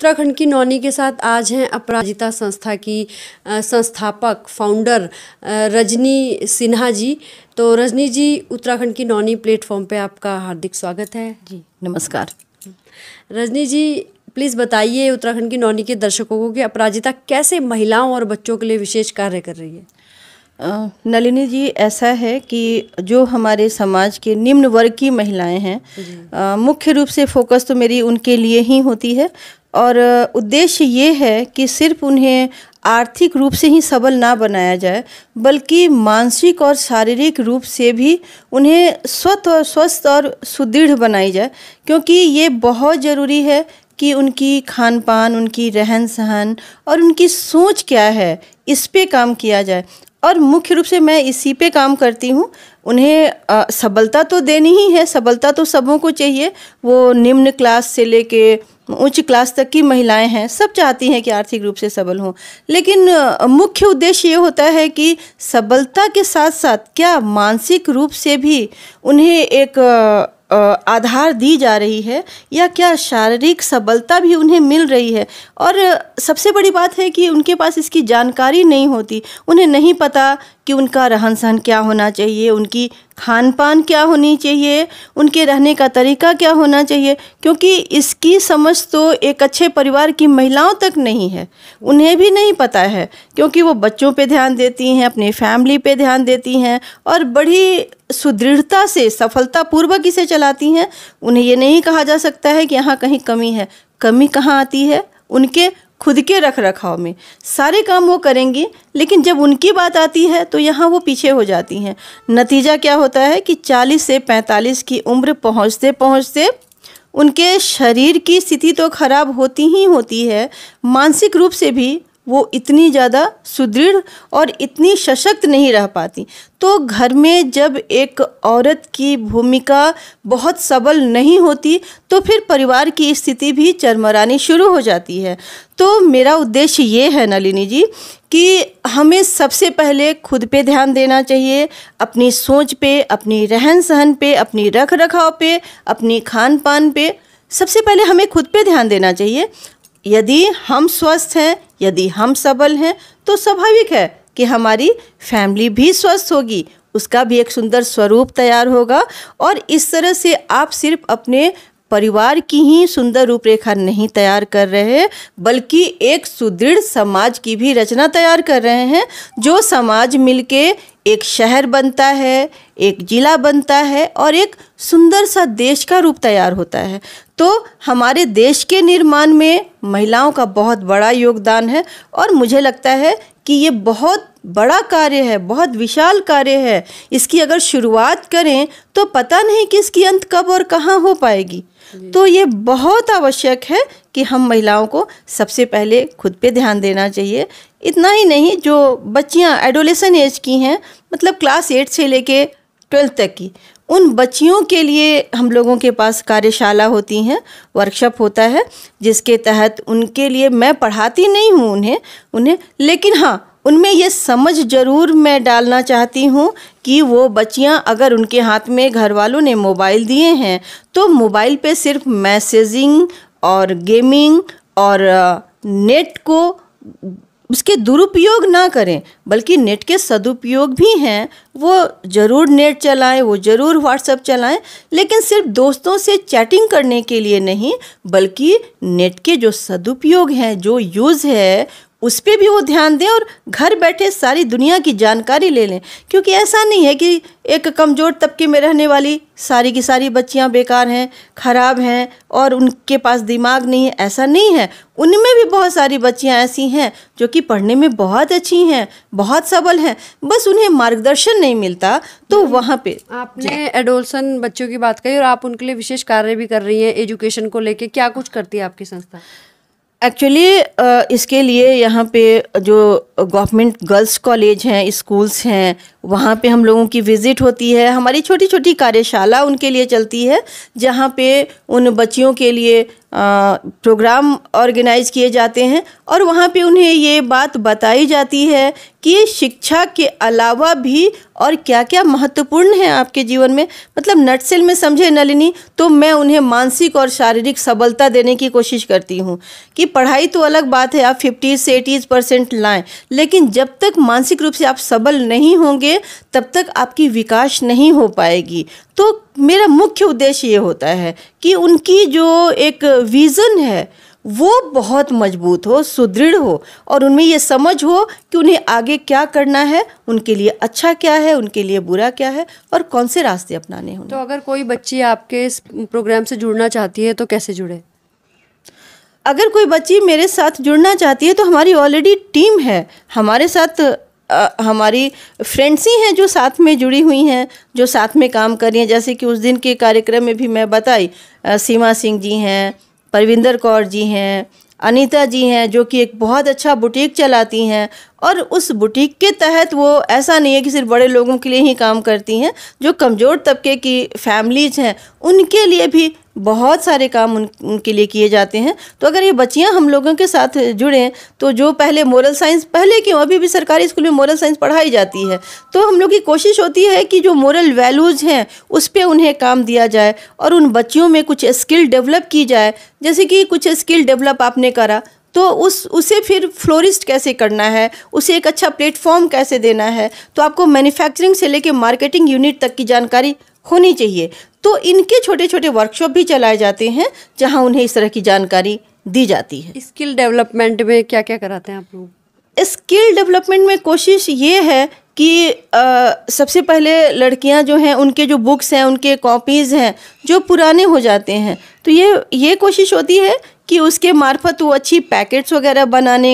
उत्तराखंड की नौनी के साथ आज हैं अपराजिता संस्था की संस्थापक फाउंडर रजनी सिन्हा जी तो रजनी जी उत्तराखंड की नौनी प्लेटफॉर्म पे आपका हार्दिक स्वागत है जी नमस्कार रजनी जी प्लीज़ बताइए उत्तराखंड की नौनी के दर्शकों को कि अपराजिता कैसे महिलाओं और बच्चों के लिए विशेष कार्य कर रही है नलिनी जी ऐसा है कि जो हमारे समाज के निम्न वर्ग की महिलाएं हैं मुख्य रूप से फोकस तो मेरी उनके लिए ही होती है और उद्देश्य ये है कि सिर्फ उन्हें आर्थिक रूप से ही सबल ना बनाया जाए बल्कि मानसिक और शारीरिक रूप से भी उन्हें स्वस्थ और स्वस्थ और सुदृढ़ बनाई जाए क्योंकि ये बहुत ज़रूरी है कि उनकी खान पान उनकी रहन सहन और उनकी सोच क्या है इस पे काम किया जाए और मुख्य रूप से मैं इसी पे काम करती हूँ उन्हें सबलता तो देनी ही है सबलता तो सबों को चाहिए वो निम्न क्लास से लेके उच्च क्लास तक की महिलाएं हैं सब चाहती हैं कि आर्थिक रूप से सबल हों लेकिन मुख्य उद्देश्य ये होता है कि सबलता के साथ साथ क्या मानसिक रूप से भी उन्हें एक आधार दी जा रही है या क्या शारीरिक सबलता भी उन्हें मिल रही है और सबसे बड़ी बात है कि उनके पास इसकी जानकारी नहीं होती उन्हें नहीं पता कि उनका रहन सहन क्या होना चाहिए उनकी खान पान क्या होनी चाहिए उनके रहने का तरीका क्या होना चाहिए क्योंकि इसकी समझ तो एक अच्छे परिवार की महिलाओं तक नहीं है उन्हें भी नहीं पता है क्योंकि वो बच्चों पे ध्यान देती हैं अपने फैमिली पे ध्यान देती हैं और बड़ी सुदृढ़ता से सफलतापूर्वक इसे चलाती हैं उन्हें ये नहीं कहा जा सकता है कि यहाँ कहीं कमी है कमी कहाँ आती है उनके खुद के रख रखाव में सारे काम वो करेंगी लेकिन जब उनकी बात आती है तो यहाँ वो पीछे हो जाती हैं नतीजा क्या होता है कि 40 से 45 की उम्र पहुँचते पहुँचते उनके शरीर की स्थिति तो खराब होती ही होती है मानसिक रूप से भी वो इतनी ज़्यादा सुदृढ़ और इतनी सशक्त नहीं रह पाती तो घर में जब एक औरत की भूमिका बहुत सबल नहीं होती तो फिर परिवार की स्थिति भी चरमरानी शुरू हो जाती है तो मेरा उद्देश्य ये है नलिनी जी कि हमें सबसे पहले खुद पे ध्यान देना चाहिए अपनी सोच पे अपनी रहन सहन पे अपनी रख रखाव पे अपनी खान पान पे सबसे पहले हमें खुद पे ध्यान देना चाहिए यदि हम स्वस्थ हैं यदि हम सबल हैं तो स्वाभाविक है कि हमारी फैमिली भी स्वस्थ होगी उसका भी एक सुंदर स्वरूप तैयार होगा और इस तरह से आप सिर्फ अपने परिवार की ही सुंदर रूपरेखा नहीं तैयार कर रहे बल्कि एक सुदृढ़ समाज की भी रचना तैयार कर रहे हैं जो समाज मिलके एक शहर बनता है एक ज़िला बनता है और एक सुंदर सा देश का रूप तैयार होता है तो हमारे देश के निर्माण में महिलाओं का बहुत बड़ा योगदान है और मुझे लगता है कि ये बहुत बड़ा कार्य है बहुत विशाल कार्य है इसकी अगर शुरुआत करें तो पता नहीं कि इसकी अंत कब और कहाँ हो पाएगी तो ये बहुत आवश्यक है कि हम महिलाओं को सबसे पहले खुद पे ध्यान देना चाहिए इतना ही नहीं जो बच्चियाँ एडोलेसन एज की हैं मतलब क्लास एट से लेके ट्वेल्थ तक की उन बच्चियों के लिए हम लोगों के पास कार्यशाला होती हैं वर्कशॉप होता है जिसके तहत उनके लिए मैं पढ़ाती नहीं हूँ उन्हें उन्हें लेकिन हाँ उनमें ये समझ ज़रूर मैं डालना चाहती हूँ कि वो बच्चियाँ अगर उनके हाथ में घर वालों ने मोबाइल दिए हैं तो मोबाइल पे सिर्फ मैसेजिंग और गेमिंग और नेट को उसके दुरुपयोग ना करें बल्कि नेट के सदुपयोग भी हैं वो ज़रूर नेट चलाएं वो ज़रूर व्हाट्सएप चलाएं लेकिन सिर्फ दोस्तों से चैटिंग करने के लिए नहीं बल्कि नेट के जो सदुपयोग हैं जो यूज़ है उस पर भी वो ध्यान दें और घर बैठे सारी दुनिया की जानकारी ले लें क्योंकि ऐसा नहीं है कि एक कमज़ोर तबके में रहने वाली सारी की सारी बच्चियां बेकार हैं ख़राब हैं और उनके पास दिमाग नहीं है ऐसा नहीं है उनमें भी बहुत सारी बच्चियां ऐसी हैं जो कि पढ़ने में बहुत अच्छी हैं बहुत सबल हैं बस उन्हें मार्गदर्शन नहीं मिलता तो हम्म। वहाँ पे आपने एडोलसन बच्चों की बात कही और आप उनके लिए विशेष कार्य भी कर रही हैं एजुकेशन को लेकर क्या कुछ करती है आपकी संस्था एक्चुअली uh, इसके लिए यहाँ पे जो गवर्नमेंट गर्ल्स कॉलेज हैं स्कूल्स हैं वहाँ पे हम लोगों की विज़िट होती है हमारी छोटी छोटी कार्यशाला उनके लिए चलती है जहाँ पे उन बच्चियों के लिए प्रोग्राम ऑर्गेनाइज किए जाते हैं और वहाँ पे उन्हें ये बात बताई जाती है कि शिक्षा के अलावा भी और क्या क्या महत्वपूर्ण है आपके जीवन में मतलब नटसेल में समझे नलिनी तो मैं उन्हें मानसिक और शारीरिक सबलता देने की कोशिश करती हूँ कि पढ़ाई तो अलग बात है आप फिफ्टी से एटीज़ परसेंट लाएँ लेकिन जब तक मानसिक रूप से आप सबल नहीं होंगे तब तक आपकी विकास नहीं हो पाएगी तो मेरा मुख्य उद्देश्य ये होता है कि उनकी जो एक विज़न है वो बहुत मजबूत हो सुदृढ़ हो और उनमें ये समझ हो कि उन्हें आगे क्या करना है उनके लिए अच्छा क्या है उनके लिए बुरा क्या है और कौन से रास्ते अपनाने हों तो अगर कोई बच्ची आपके इस प्रोग्राम से जुड़ना चाहती है तो कैसे जुड़े अगर कोई बच्ची मेरे साथ जुड़ना चाहती है तो हमारी ऑलरेडी टीम है हमारे साथ आ, हमारी फ्रेंड्स ही हैं जो साथ में जुड़ी हुई हैं जो साथ में काम कर रही हैं जैसे कि उस दिन के कार्यक्रम में भी मैं बताई सीमा सिंह जी हैं परविंदर कौर जी हैं अनीता जी हैं जो कि एक बहुत अच्छा बुटीक चलाती हैं और उस बुटीक के तहत वो ऐसा नहीं है कि सिर्फ बड़े लोगों के लिए ही काम करती हैं जो कमज़ोर तबके की फैमिलीज हैं उनके लिए भी बहुत सारे काम उन उनके लिए किए जाते हैं तो अगर ये बच्चियाँ हम लोगों के साथ जुड़ें तो जो पहले मोरल साइंस पहले क्यों अभी भी सरकारी स्कूल में मोरल साइंस पढ़ाई जाती है तो हम लोग की कोशिश होती है कि जो मॉरल वैल्यूज़ हैं उस पर उन्हें काम दिया जाए और उन बच्चियों में कुछ स्किल डेवलप की जाए जैसे कि कुछ स्किल डेवलप आपने करा तो उस उसे फिर फ्लोरिस्ट कैसे करना है उसे एक अच्छा प्लेटफॉर्म कैसे देना है तो आपको मैन्युफैक्चरिंग से लेकर मार्केटिंग यूनिट तक की जानकारी होनी चाहिए तो इनके छोटे छोटे वर्कशॉप भी चलाए जाते हैं जहाँ उन्हें इस तरह की जानकारी दी जाती है स्किल डेवलपमेंट में क्या क्या कराते हैं आप लोग स्किल डेवलपमेंट में कोशिश ये है कि आ, सबसे पहले लड़कियां जो हैं उनके जो बुक्स हैं उनके कॉपीज़ हैं जो पुराने हो जाते हैं तो ये ये कोशिश होती है कि उसके मार्फत वो अच्छी पैकेट्स वगैरह बनाने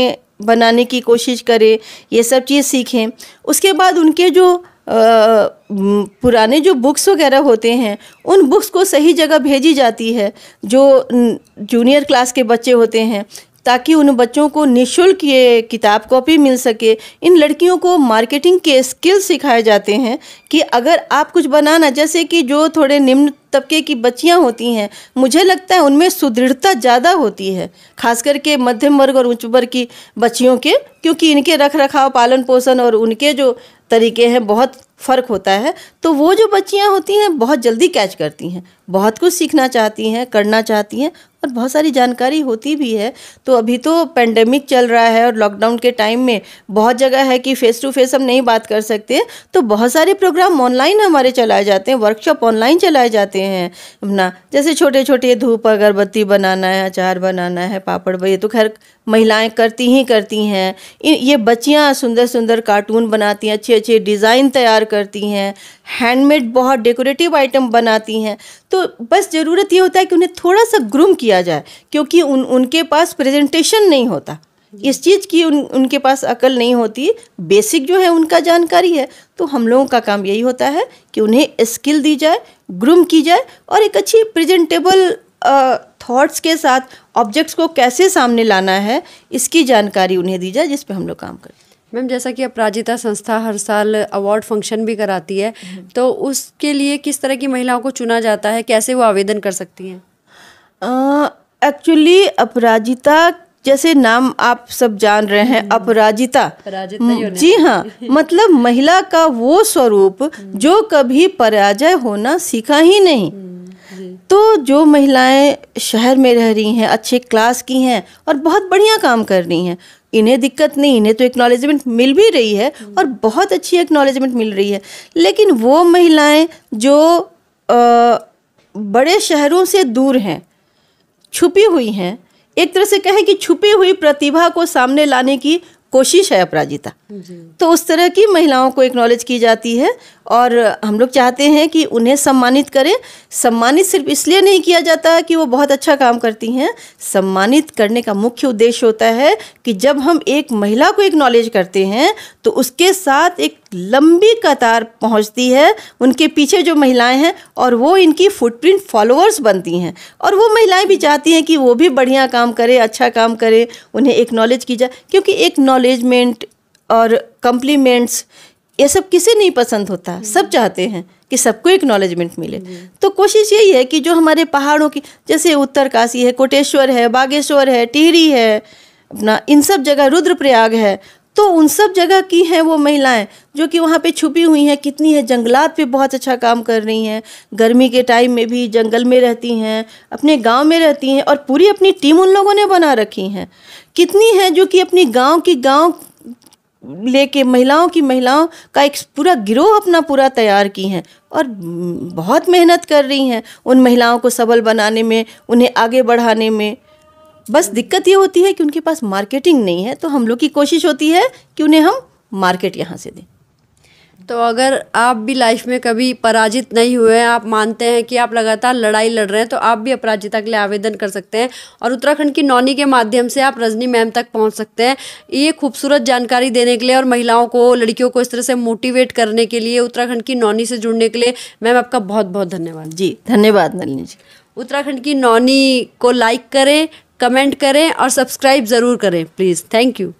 बनाने की कोशिश करें ये सब चीज़ सीखें उसके बाद उनके जो पुराने जो बुक्स वगैरह होते हैं उन बुक्स को सही जगह भेजी जाती है जो जूनियर क्लास के बच्चे होते हैं ताकि उन बच्चों को निशुल्क ये किताब कॉपी मिल सके इन लड़कियों को मार्केटिंग के स्किल सिखाए जाते हैं कि अगर आप कुछ बनाना जैसे कि जो थोड़े निम्न तबके की बच्चियां होती हैं मुझे लगता है उनमें सुदृढ़ता ज़्यादा होती है खास करके मध्यम वर्ग और उच्च वर्ग की बच्चियों के क्योंकि इनके रख रखाव पालन पोषण और उनके जो तरीके हैं बहुत फ़र्क होता है तो वो जो बच्चियाँ होती हैं बहुत जल्दी कैच करती हैं बहुत कुछ सीखना चाहती हैं करना चाहती हैं पर बहुत सारी जानकारी होती भी है तो अभी तो पेंडेमिक चल रहा है और लॉकडाउन के टाइम में बहुत जगह है कि फ़ेस टू फेस हम नहीं बात कर सकते तो बहुत सारे प्रोग्राम ऑनलाइन हमारे चलाए जाते हैं वर्कशॉप ऑनलाइन चलाए जाते हैं अपना जैसे छोटे छोटे धूप अगरबत्ती बनाना है अचार बनाना है पापड़ ये तो खैर महिलाएं करती ही करती हैं ये बच्चियाँ सुंदर सुंदर कार्टून बनाती हैं अच्छे अच्छे डिज़ाइन तैयार करती हैं हैंडमेड बहुत डेकोरेटिव आइटम बनाती हैं तो बस ज़रूरत ये होता है कि उन्हें थोड़ा सा ग्रूम किया जाए क्योंकि उन उनके पास प्रेजेंटेशन नहीं होता इस चीज़ की उन उनके पास अकल नहीं होती बेसिक जो है उनका जानकारी है तो हम लोगों का काम यही होता है कि उन्हें स्किल दी जाए ग्रूम की जाए और एक अच्छी प्रेजेंटेबल थॉट्स के साथ ऑब्जेक्ट्स को कैसे सामने लाना है इसकी जानकारी उन्हें दी जाए जिस पर हम लोग काम करें मैम जैसा कि अपराजिता संस्था हर साल अवार्ड फंक्शन भी कराती है तो उसके लिए किस तरह की महिलाओं को चुना जाता है कैसे वो आवेदन कर सकती हैं एक्चुअली अपराजिता जैसे नाम आप सब जान रहे हैं हम्म। अपराजिता हम्म, जी हाँ मतलब महिला का वो स्वरूप हम्म। जो कभी पराजय होना सीखा ही नहीं तो जो महिलाएं शहर में रह रही हैं अच्छे क्लास की हैं और बहुत बढ़िया काम कर रही हैं इन्हें दिक्कत नहीं इन्हें तो एक्नॉलेजमेंट मिल भी रही है और बहुत अच्छी एक्नॉलेजमेंट मिल रही है लेकिन वो महिलाएं जो आ, बड़े शहरों से दूर हैं छुपी हुई हैं एक तरह से कहें कि छुपी हुई प्रतिभा को सामने लाने की कोशिश है अपराजिता तो उस तरह की महिलाओं को एक्नॉलेज की जाती है और हम लोग चाहते हैं कि उन्हें सम्मानित करें सम्मानित सिर्फ इसलिए नहीं किया जाता है कि वो बहुत अच्छा काम करती हैं सम्मानित करने का मुख्य उद्देश्य होता है कि जब हम एक महिला को एक्नॉलेज करते हैं तो उसके साथ एक लंबी कतार पहुंचती है उनके पीछे जो महिलाएं हैं और वो इनकी फुटप्रिंट फॉलोअर्स बनती हैं और वो महिलाएं भी चाहती हैं कि वो भी बढ़िया काम करें अच्छा काम करें उन्हें एक्नॉलेज की जाए क्योंकि नॉलेजमेंट और कम्प्लीमेंट्स ये सब किसे नहीं पसंद होता हम्म। सब चाहते हैं कि सबको एक्नॉलेजमेंट मिले हम्म। तो कोशिश यही है कि जो हमारे पहाड़ों की जैसे उत्तरकाशी है कोटेश्वर है बागेश्वर है टिहरी है अपना इन सब जगह रुद्रप्रयाग है तो उन सब जगह की हैं वो महिलाएं जो कि वहाँ पे छुपी हुई हैं कितनी है जंगलात पे बहुत अच्छा काम कर रही हैं गर्मी के टाइम में भी जंगल में रहती हैं अपने गांव में रहती हैं और पूरी अपनी टीम उन लोगों ने बना रखी हैं कितनी हैं जो कि अपनी गांव की गांव लेके महिलाओं की महिलाओं का एक पूरा गिरोह अपना पूरा तैयार की हैं और बहुत मेहनत कर रही हैं उन महिलाओं को सबल बनाने में उन्हें आगे बढ़ाने में बस दिक्कत ये होती है कि उनके पास मार्केटिंग नहीं है तो हम लोग की कोशिश होती है कि उन्हें हम मार्केट यहाँ से दें तो अगर आप भी लाइफ में कभी पराजित नहीं हुए हैं आप मानते हैं कि आप लगातार लड़ाई लड़ रहे हैं तो आप भी अपराजिता के लिए आवेदन कर सकते हैं और उत्तराखंड की नौनी के माध्यम से आप रजनी मैम तक पहुंच सकते हैं ये खूबसूरत जानकारी देने के लिए और महिलाओं को लड़कियों को इस तरह से मोटिवेट करने के लिए उत्तराखंड की नौनी से जुड़ने के लिए मैम आपका बहुत बहुत धन्यवाद जी धन्यवाद नलिनी जी उत्तराखंड की नौनी को लाइक करें कमेंट करें और सब्सक्राइब ज़रूर करें प्लीज़ थैंक यू